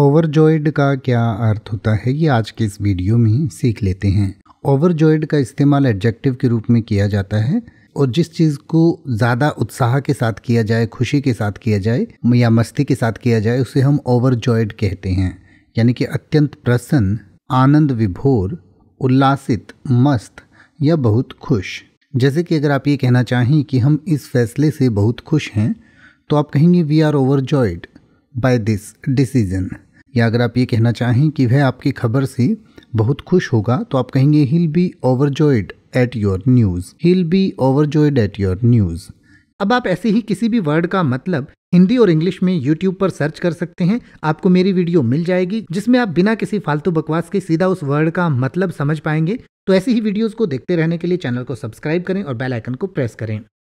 overjoyed का क्या अर्थ होता है ये आज के इस वीडियो में सीख लेते हैं ओवरजॉयड का इस्तेमाल एडजेक्टिव के रूप में किया जाता है और जिस चीज़ को ज़्यादा उत्साह के साथ किया जाए खुशी के साथ किया जाए या मस्ती के साथ किया जाए उसे हम ओवरजॉयड कहते हैं यानी कि अत्यंत प्रसन्न आनंद विभोर उल्लासित मस्त या बहुत खुश जैसे कि अगर आप ये कहना चाहें कि हम इस फैसले से बहुत खुश हैं तो आप कहेंगे we are overjoyed by this decision या अगर आप ये कहना चाहें कि वह आपकी खबर से बहुत खुश होगा तो आप कहेंगे he'll be overjoyed at your news he'll be overjoyed at your news अब आप ऐसे ही किसी भी वर्ड का मतलब हिंदी और इंग्लिश में यूट्यूब पर सर्च कर सकते हैं आपको मेरी वीडियो मिल जाएगी जिसमें आप बिना किसी फालतू बकवास के सीधा उस वर्ड का मतलब समझ पाएंगे तो ऐसी ही वीडियोस को देखते रहने के लिए चैनल को सब्सक्राइब करें और बेल आइकन को प्रेस करें